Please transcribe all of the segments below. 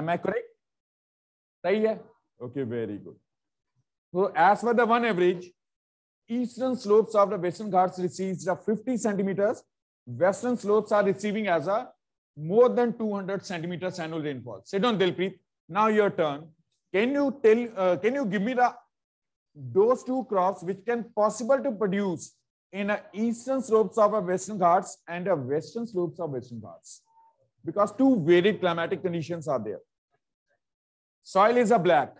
am i correct sahi okay very good so as for the one average eastern slopes of the western ghats receives the 50 centimeters western slopes are receiving as a more than 200 centimeters annual rainfall sit down dilpreet now your turn can you tell uh, can you give me the those two crops which can possible to produce in a eastern slopes of a western ghats and a western slopes of western ghats because two varied climatic conditions are there. Soil is a black,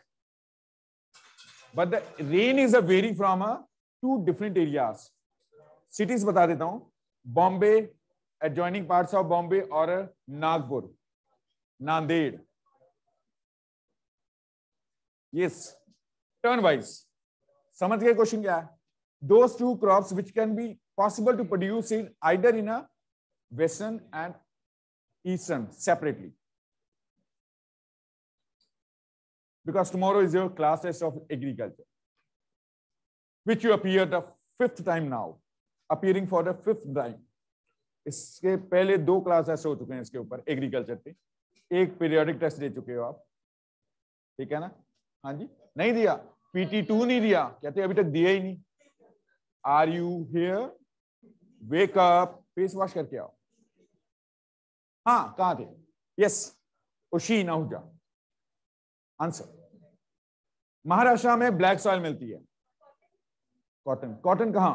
but the rain is a vary from a two different areas. Cities bata deta hu Bombay, adjoining parts of Bombay or Nagpur, Nanded. Yes, turn wise. samajh gaye question kya hai Those two crops which can be possible to produce in either in a western and Eastern separately. Because tomorrow is your classes of agriculture, which you appear the fifth time now, appearing for the fifth time. इसके पहले दो class ऐसे हो चुके हैं इसके ऊपर agriculture पे एक पीरियोडिक टेस्ट दे चुके हो आप ठीक है ना हाँ जी नहीं दिया पीटी टू नहीं दिया कहते अभी तक दिया ही नहीं are you here wake up face wash करके आओ हाँ कहा थे यस उशी नहुजा आंसर महाराष्ट्र में ब्लैक सॉइल मिलती है कॉटन कॉटन कहा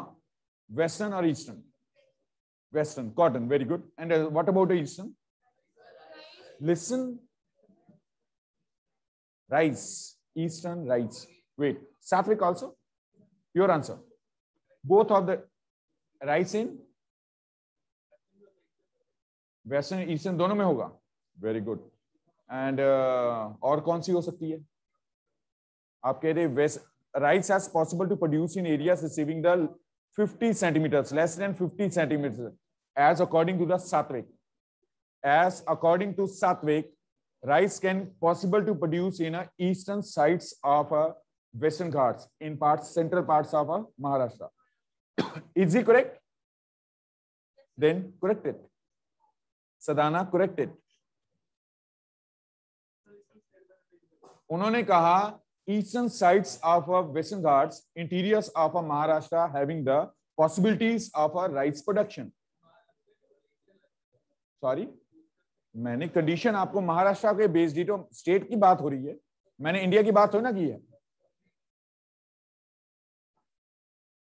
वेस्टर्न और eastern western cotton very good and what about eastern listen rice eastern rice wait Satvik also your answer both of the rice in western eastern दोनों में होगा very good and और कौन सी हो सकती है आप कह रहे west rice as possible to produce in area receiving the 50 centimetre less than 50 centimetre as according to the Satvik as according to Satvik rice can possible to produce in eastern side of a western Ghat in part central part of Maharashtra is ई correct then correct it Sadhana corrected. उन्होंने कहा eastern sides of a western Ghats interiors of a Maharashtra having the possibilities of a rice production sorry मैंने condition आपको महाराष्ट्र के based ही तो state की बात हो रही है मैंने इंडिया की बात थोड़ी ना की है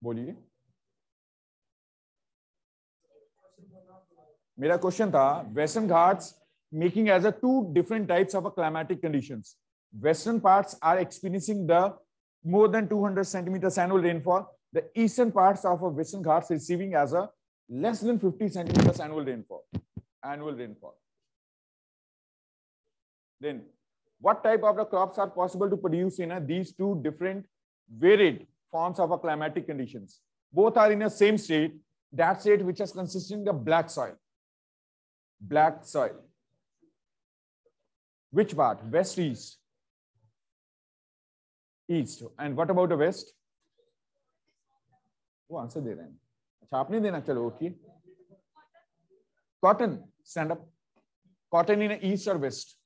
बोलिए मेरा क्वेश्चन था western Ghats making as a two different types of climatic conditions. Western parts are experiencing the more than 200 centimeters annual rainfall. The eastern parts of Western Ghats receiving as a less than 50 centimeters annual rainfall. Annual rainfall. Then, what type of the crops are possible to produce in a, these two different varied forms of climatic conditions? Both are in a same state, that state which is consisting of black soil black soil. Which part? West, east? East. And what about the west? Who answered there? Okay. Cotton. Stand up. Cotton in the east or west?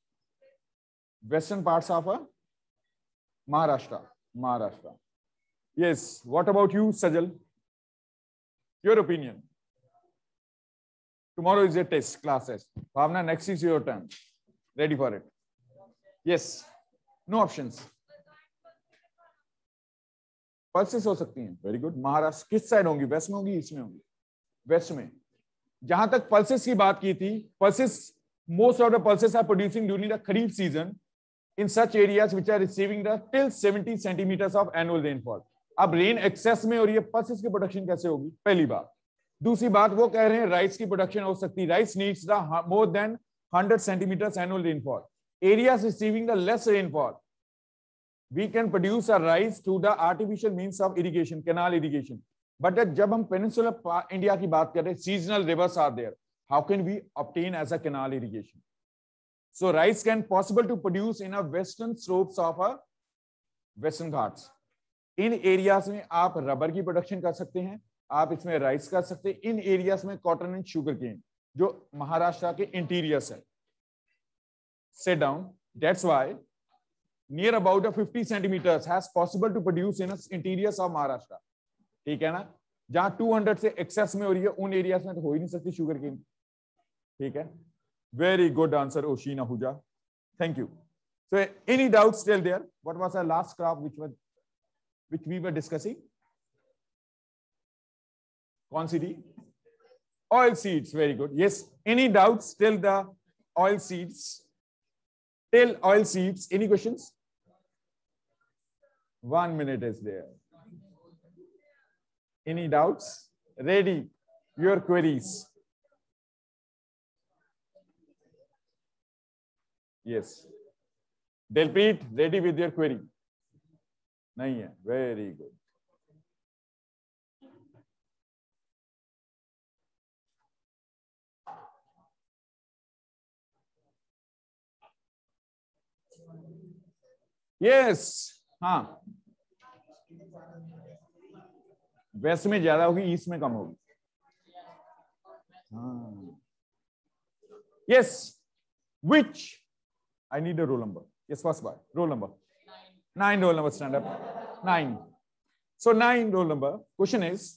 Western parts of uh, Maharashtra. Maharashtra. Yes. What about you, Sajal? Your opinion. Tomorrow is a test classes. Bhavna, next is your turn. Ready for it? Yes. No options. Pulses हो सकती हैं very good Maharashtra किस side होंगी waste में होंगी east में होंगी waste में जहां तक पल्सेस की बात की थी pulses most of the pulses are producing during the kharif season in such areas which are receiving the till 70 centimeters of annual rainfall अब रेन एक्सेस में और ये पल्सेस की प्रोडक्शन कैसे होगी पहली बात दूसरी बात वो कह रहे हैं राइस की प्रोडक्शन हो सकती rice needs the more than 100 centimetre annual rainfall area receiving the less rainfall we can produce a rice through the artificial means of irrigation canal irrigation but जब हम पेनिसुल इंडिया की बात कर रहे हैं seasonal rivers are there how can we obtain as a canal irrigation so rice can possible to produce in a western slopes of a western Ghats in areas में आप rubber की प्रोडक्शन कर सकते हैं आप इसमें राइस कर सकते हैं इन एरियाज में कॉटन एंड शुगर केन जो महाराष्ट्र के इंटीरियर्स है set down dates why near about fifty centimetre has possible to produce in in of Maharashtra ठीक है ना जहां 200 से एक्सेस में हो रही है उन एरियाज में तो हो ही नहीं सकती शुगर केन ठीक है very good answer Oshin Ahuja thank you so any doubt still there what was our last crop which was which we were discussing Corn Oil seeds, very good. Yes, any doubts? Tell the oil seeds. Tell oil seeds. Any questions? One minute is there. Any doubts? Ready your queries. Yes. Delpreet, ready with your query. Very good. Yes हाँ west में ज्यादा होगी east में कम होगी हाँ yes which I need a roll number yes first बार roll number nine roll number stand up nine so nine roll number question is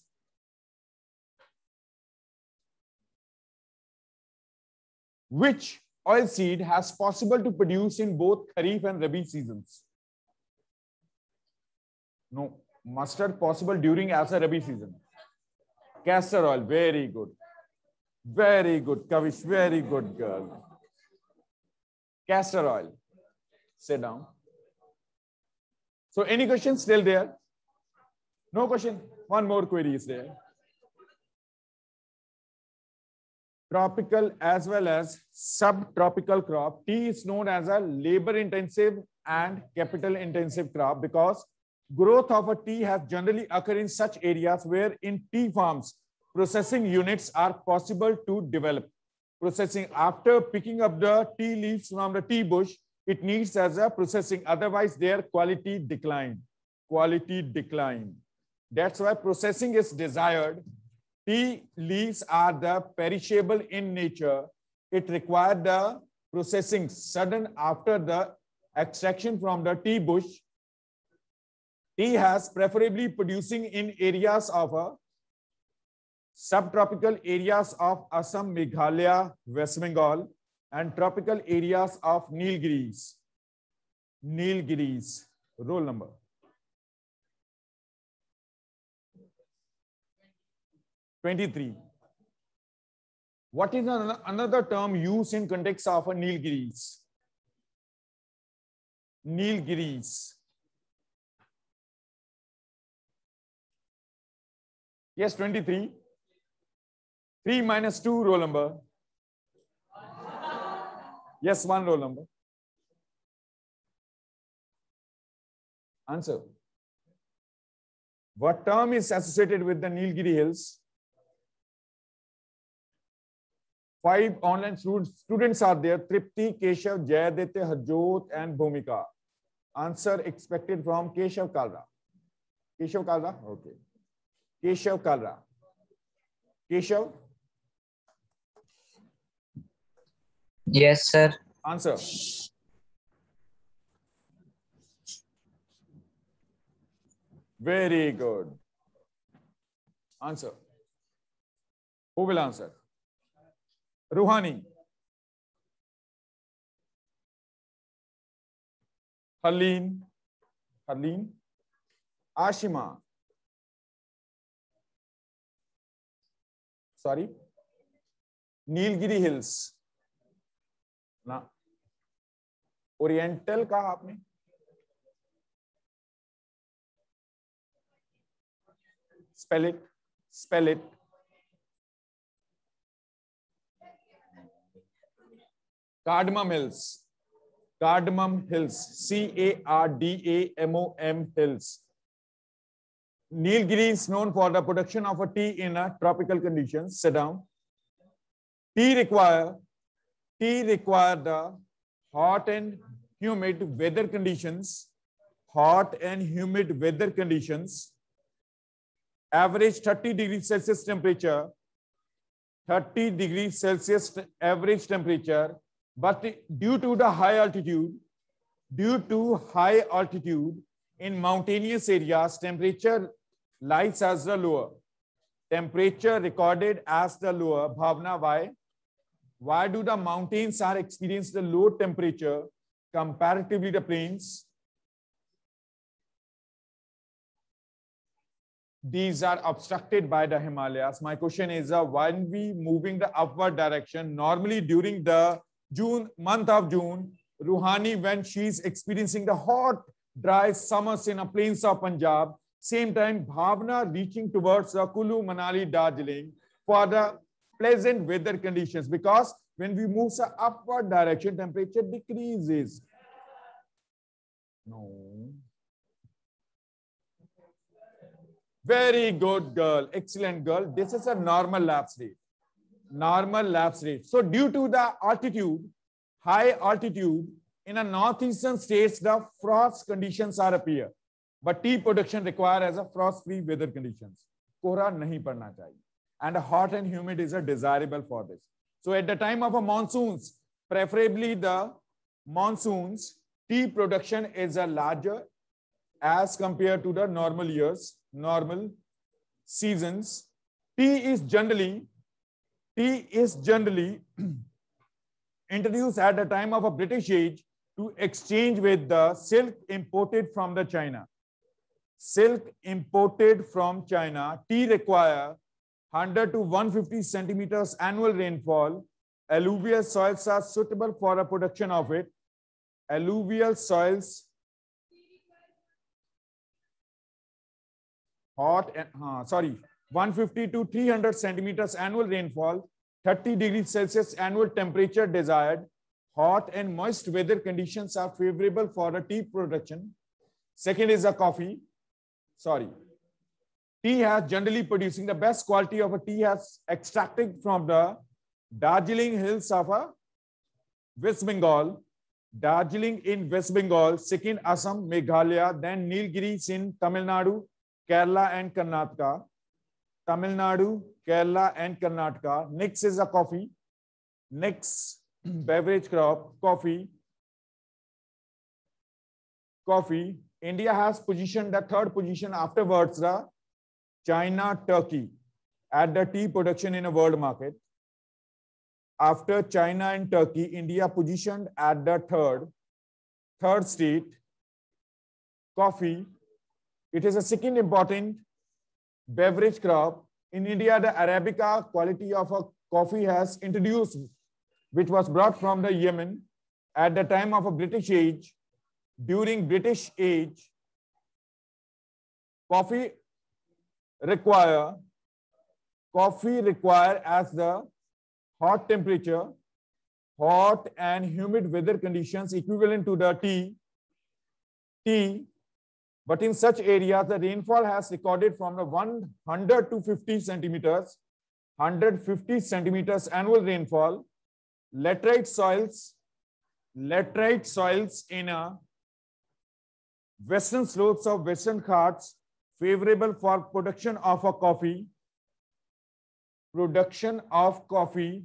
which oilseed has possible to produce in both kharif and rabi seasons no, mustard possible during as a Rabi season. Castor oil, very good. Very good, Kavish, very good girl. Castor oil. Sit down. So any questions still there? No question. One more query is there. Tropical as well as subtropical crop. Tea is known as a labor intensive and capital intensive crop because growth of a tea has generally occurred in such areas where in tea farms, processing units are possible to develop. Processing after picking up the tea leaves from the tea bush, it needs as a processing, otherwise their quality decline. Quality decline. That's why processing is desired. Tea leaves are the perishable in nature. It required the processing sudden after the extraction from the tea bush Tea has preferably producing in areas of a uh, subtropical areas of Assam, Meghalaya, West Bengal, and tropical areas of Nilgiris. Nilgiris. Roll number. Twenty-three. What is an another term used in context of a Nilgiris? Nilgiris. Yes, 23. 3 minus 2 roll number. Yes, one roll number. Answer. What term is associated with the Nilgiri Hills? Five online students are there, Tripti, Keshav, jayadeep Harjot and Bhumika. Answer expected from Keshav Kalra. Keshav Kalra? Okay. Keshav Kalra Keshav yes sir answer very good answer who will answer Ruhani Haleen Haleen Ashima sorry Nilgiri hills ना oriental कहा आपने spell it spell it cardamom hills cardamom hills C A R D A M O M hills Neil Green is known for the production of a tea in a tropical conditions. Sit down. Tea require tea require the hot and humid weather conditions. Hot and humid weather conditions. Average 30 degrees Celsius temperature. 30 degrees Celsius average temperature. But due to the high altitude, due to high altitude in mountainous areas, temperature lights as the lure, temperature recorded as the lure. Bhavna, why? Why do the mountains are experience the low temperature comparatively the plains? These are obstructed by the Himalayas. My question is, uh, when we moving the upward direction, normally during the June month of June, Ruhani, when she's experiencing the hot, dry summers in the plains of Punjab, same time, Bhavna reaching towards the Kulu, Manali, Darjeeling for the pleasant weather conditions because when we move the upward direction, temperature decreases. No. Very good girl. Excellent girl. This is a normal lapse rate. Normal lapse rate. So due to the altitude, high altitude, in a northeastern states, the frost conditions are appear. But tea production requires as a frost-free weather conditions. Kora nahi padna chahiye. And hot and humid is a desirable for this. So at the time of a monsoons, preferably the monsoons, tea production is a larger as compared to the normal years, normal seasons. Tea is generally, tea is generally introduced at the time of a British age to exchange with the silk imported from the China silk imported from China, tea require 100 to 150 centimeters annual rainfall. Alluvial soils are suitable for a production of it. Alluvial soils, hot, and, uh, sorry, 150 to 300 centimeters annual rainfall, 30 degrees Celsius annual temperature desired, hot and moist weather conditions are favorable for a tea production. Second is the coffee. sorry tea has generally producing the best quality of a tea has extracted from the Darjeeling hills of a West Bengal, Darjeeling in West Bengal, sikkim Assam, Meghalaya, then nilgiri in Tamil Nadu, Kerala and Karnataka. Tamil Nadu, Kerala and Karnataka. Next is a coffee. Next beverage crop, coffee. Coffee. India has positioned the third position after the China, Turkey at the tea production in a world market. After China and Turkey, India positioned at the third, third state, coffee. It is a second important beverage crop. In India, the Arabica quality of a coffee has introduced, which was brought from the Yemen at the time of a British age during British age, coffee require coffee require as the hot temperature, hot and humid weather conditions equivalent to the tea. Tea, but in such areas the rainfall has recorded from the 100 to 50 centimeters, 150 centimeters annual rainfall. Laterite soils, laterite soils in a western slopes of western Ghats favorable for production of a coffee. Production of coffee.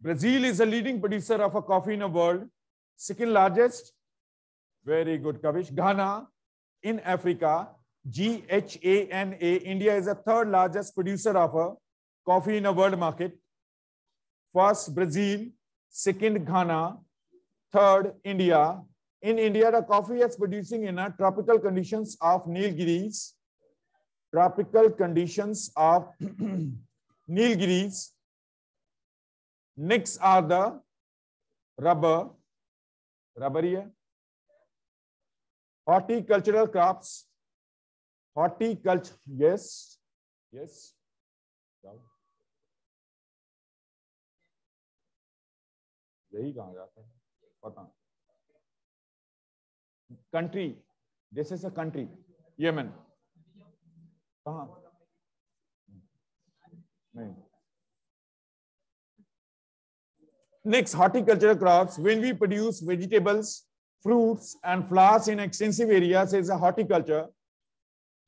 Brazil is a leading producer of a coffee in the world. Second largest. Very good, Kavish. Ghana in Africa. G-H-A-N-A. India is the third largest producer of a coffee in the world market. First, Brazil. Second, Ghana. Third, India. In India, the coffee is producing in a tropical conditions of Nilgiris, tropical conditions of Nilgiris. Next are the rubber, rubberia, horticultural crops, horticulture, yes, yes. यही कहा जाता है पता country this is a country yemen कहा Next, horticultural crops. When we produce vegetables, fruits, and flowers in extensive areas is a horticulture.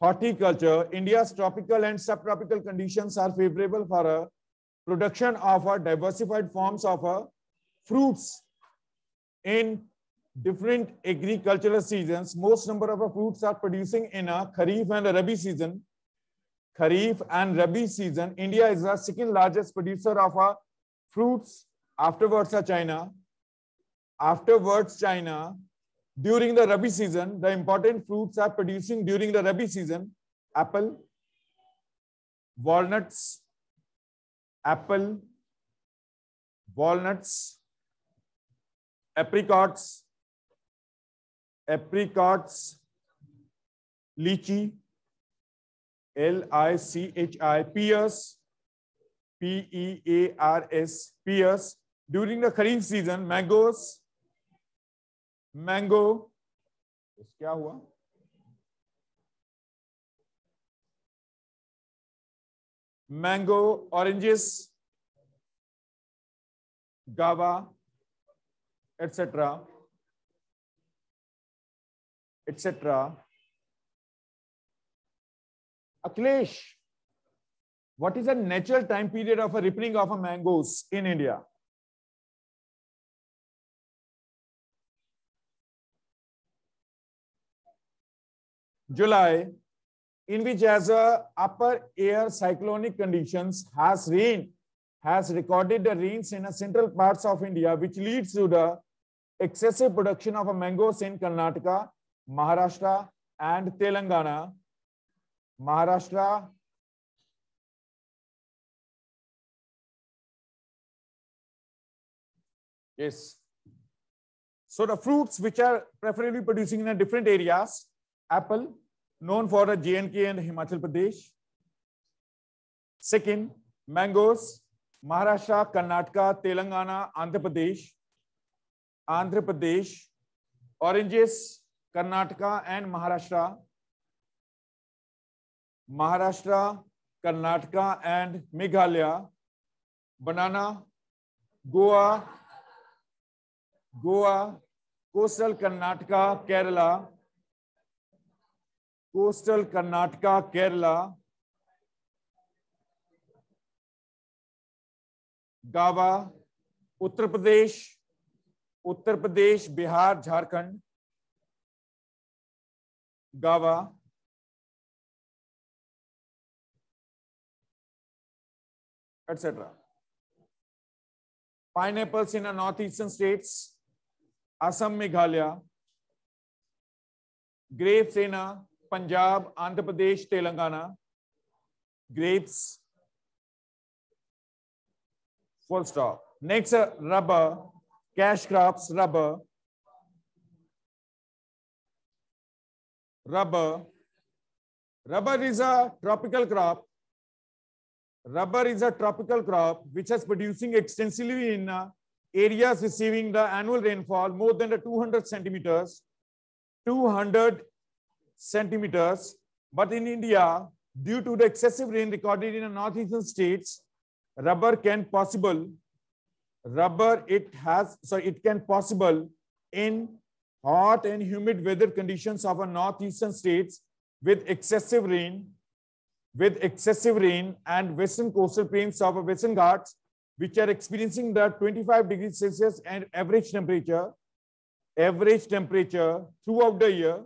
Horticulture, India's tropical and subtropical conditions are favorable for a production of a diversified forms of a fruits in different agricultural seasons, most number of fruits are producing in a Kharif and a Rabi season. Kharif and Rabi season, India is the second largest producer of our fruits. Afterwards, China. Afterwards, China. During the Rabi season, the important fruits are producing during the Rabi season. Apple, walnuts, apple, walnuts, apricots, apricots lychee L I C H I pears P E A R S S during the kharif season mangoes mango क्या हुआ mango oranges guava etcetera etc. Akhilesh, what is the natural time period of a ripening of a mangoes in India? July, in which as a upper air cyclonic conditions has rain, has recorded the rains in the central parts of India, which leads to the excessive production of mangoes in Karnataka Maharashtra and Telangana Maharashtra Yes. So the fruits which are preferably producing in a different areas, apple, known for the JNK and Himachal Pradesh. Second, mangoes, Maharashtra, Karnataka, Telangana, Andhra Pradesh, Andhra Pradesh, oranges, Karnataka and Maharashtra Maharashtra Karnataka and Meghalaya banana Goa Goa coastal Karnataka Kerala coastal Karnataka Kerala guava Uttar प्रदेश उत्तर प्रदेश बिहार झारखंड गावा etc. Pineapples in the northeastern states, Assam, Meghalaya. Grapes in Punjab, Andhra Pradesh, Telangana. Grapes. Full stop. Next, rubber, cash crops, rubber. rubber. Rubber is a tropical crop. Rubber is a tropical crop which is producing extensively in uh, areas receiving the annual rainfall more than the 200 centimeters, 200 centimeters. But in India, due to the excessive rain recorded in the northeastern states, rubber can possible, rubber it has, so it can possible in hot and humid weather conditions of our northeastern states with excessive rain, with excessive rain and western coastal plains of our western ghats, which are experiencing the 25 degrees Celsius and average temperature, average temperature throughout the year,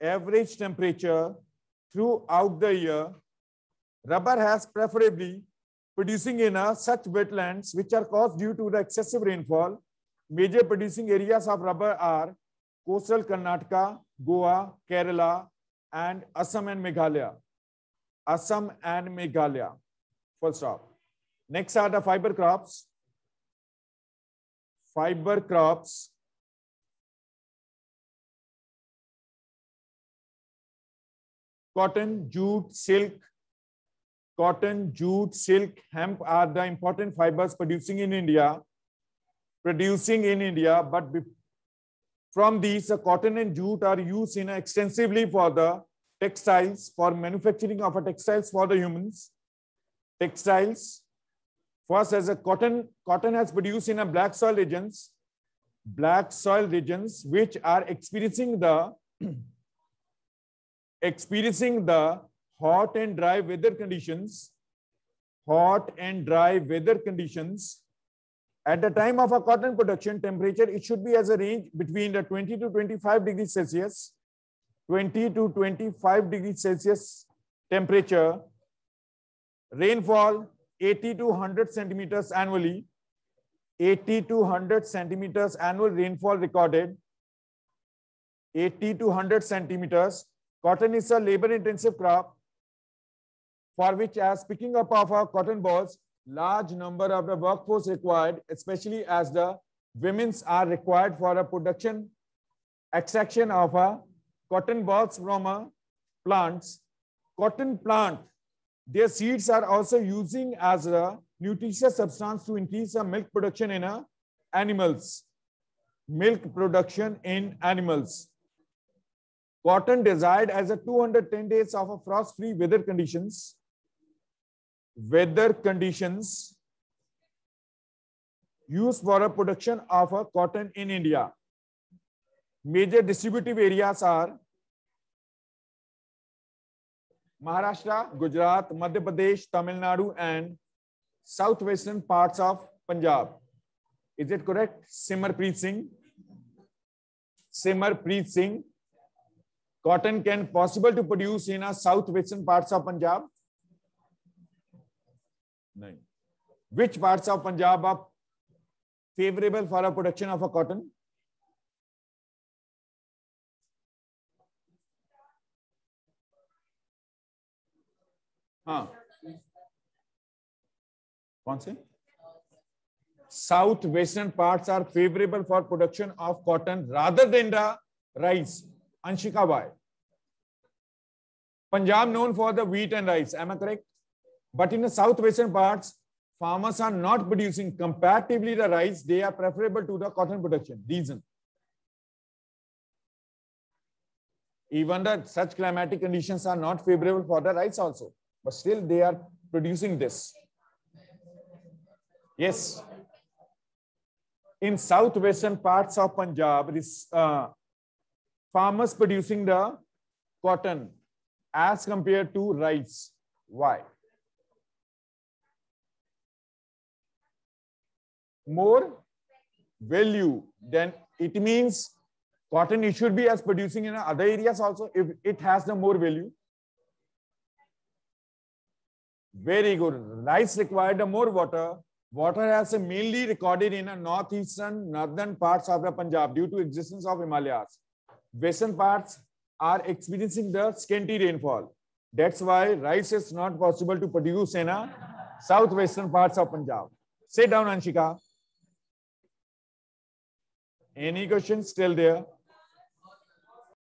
average temperature throughout the year, rubber has preferably producing in a, such wetlands which are caused due to the excessive rainfall Major producing areas of rubber are coastal Karnataka, Goa, Kerala, and Assam and Meghalaya. Assam and Meghalaya. Full stop. Next are the fiber crops. Fiber crops. Cotton, jute, silk. Cotton, jute, silk, hemp are the important fibers producing in India producing in India, but from these, cotton and jute are used in extensively for the textiles, for manufacturing of textiles for the humans. Textiles, first as a cotton, cotton has produced in a black soil regions, black soil regions, which are experiencing the experiencing the hot and dry weather conditions, hot and dry weather conditions at the time of a cotton production temperature, it should be as a range between the 20 to 25 degrees Celsius, 20 to 25 degrees Celsius temperature, rainfall 80 to 100 centimeters annually, 80 to 100 centimeters annual rainfall recorded, 80 to 100 centimeters. Cotton is a labor intensive crop for which as picking up of our cotton balls large number of the workforce required, especially as the women's are required for a production extraction of a cotton balls from a plants. Cotton plant, their seeds are also using as a nutritious substance to increase the milk production in a animals. Milk production in animals. Cotton desired as a 210 days of a frost-free weather conditions weather conditions used for a production of a cotton in India. Major distributive areas are Maharashtra, Gujarat, Madhya Pradesh, Tamil Nadu, and southwestern parts of Punjab. Is it correct? Simmerpreet Singh. Simmerpreet Singh. Cotton can possible to produce in a southwestern parts of Punjab. नहीं which parts of Punjab are favourable for a production of a cotton हाँ कौन से south western part are favourable for production of cotton rather than the rice Anshika by Punjab known for the wheat and rice am I correct But in the southwestern parts, farmers are not producing comparatively the rice. They are preferable to the cotton production. Reason. Even the such climatic conditions are not favorable for the rice also. But still they are producing this. Yes. In southwestern parts of Punjab, this, uh, farmers producing the cotton as compared to rice. Why? more value, then it means cotton it should be as producing in other areas also if it has the more value. Very good. Rice required more water. Water has mainly recorded in the northeastern, northern parts of the Punjab due to existence of Himalayas. Western parts are experiencing the scanty rainfall. That's why rice is not possible to produce in a southwestern parts of Punjab. Sit down, Anshika. Any questions still there?